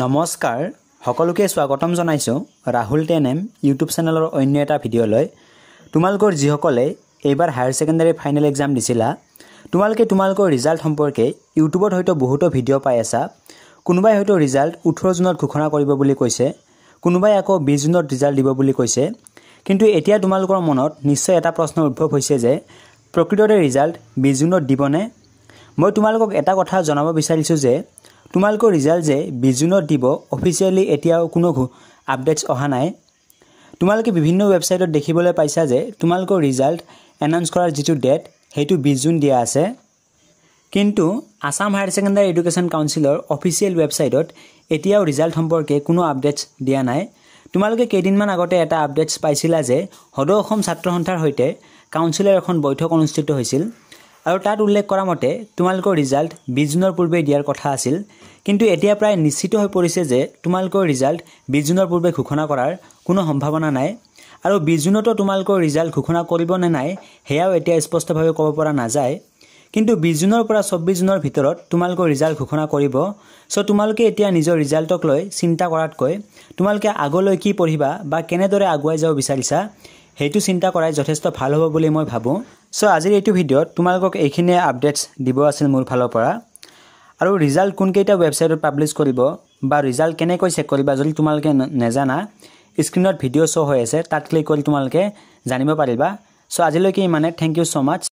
নমস্কাৰ সকলোকে স্বাগতম জনাইছোঁ ৰাহুল টেন এম ইউটিউব চেনেলৰ অন্য এটা ভিডিঅ'লৈ তোমালোকৰ যিসকলে এইবাৰ হায়াৰ ছেকেণ্ডেৰী ফাইনেল এক্সাম দিছিলা তোমালোকে তোমালোকৰ ৰিজাল্ট সম্পৰ্কে ইউটিউবত হয়তো বহুতো ভিডিঅ' পাই আছা কোনোবাই হয়তো ৰিজাল্ট ওঠৰ জুনত ঘোষণা কৰিব বুলি কৈছে কোনোবাই আকৌ বিছ জুনত ৰিজাল্ট দিব বুলি কৈছে কিন্তু এতিয়া তোমালোকৰ মনত নিশ্চয় এটা প্ৰশ্ন উদ্ভৱ হৈছে যে প্ৰকৃততে ৰিজাল্ট বিছ জুনত দিবনে মই তোমালোকক এটা কথা জনাব বিচাৰিছোঁ যে তোমালোকৰ ৰিজাল্ট যে বিছ জুনত দিব অফিচিয়েলি এতিয়াও কোনো আপডেটছ অহা নাই তোমালোকে বিভিন্ন ৱেবছাইটত দেখিবলৈ পাইছা যে তোমালোকৰ ৰিজাল্ট এনাউন্স কৰাৰ যিটো ডেট সেইটো বিছ জুন দিয়া আছে কিন্তু Assam higher secondary education council official ৱেবছাইটত এতিয়াও ৰিজাল্ট সম্পৰ্কে কোনো আপডেটছ দিয়া নাই তোমালোকে কেইদিনমান আগতে এটা আপডেটছ পাইছিলা যে সদৌ অসম ছাত্ৰ সন্থাৰ সৈতে কাউন্সিলৰ এখন বৈঠক অনুষ্ঠিত হৈছিল আৰু তাত উল্লেখ কৰা মতে তোমালোকৰ ৰিজাল্ট বিছ জুনৰ পূৰ্বেই দিয়াৰ কথা আছিল কিন্তু এতিয়া প্ৰায় নিশ্চিত হৈ পৰিছে যে তোমালোকৰ ৰিজাল্ট বিছ জুনৰ পূৰ্বে ঘোষণা কৰাৰ কোনো সম্ভাৱনা নাই আৰু বিছ জুনতো তোমালোকৰ ৰিজাল্ট ঘোষণা কৰিব নে নাই সেয়াও এতিয়া স্পষ্টভাৱে ক'ব পৰা নাযায় কিন্তু বিছ জুনৰ পৰা চৌব্বিছ জুনৰ ভিতৰত তোমালোকৰ ৰিজাল্ট ঘোষণা কৰিব চ' তোমালোকে এতিয়া নিজৰ ৰিজাল্টক লৈ চিন্তা কৰাতকৈ তোমালোকে আগলৈ কি পঢ়িবা বা কেনেদৰে আগুৱাই যাব বিচাৰিছা সেইটো চিন্তা কৰাই যথেষ্ট ভাল হ'ব বুলি মই ভাবোঁ চ' আজিৰ এইটো ভিডিঅ'ত তোমালোকক এইখিনিয়ে আপডেটছ দিব আছিল মোৰ ফালৰ পৰা আৰু ৰিজাল্ট কোনকেইটা ৱেবছাইটত পাব্লিছ কৰিব বা ৰিজাল্ট কেনেকৈ চেক কৰিবা যদি তোমালোকে নেজানা স্ক্ৰীণত ভিডিঅ' শ্ব' হৈ আছে তাত ক্লিক কৰি তোমালোকে জানিব পাৰিবা চ' আজিলৈকে ইমানে থেংক ইউ ছ' মাছ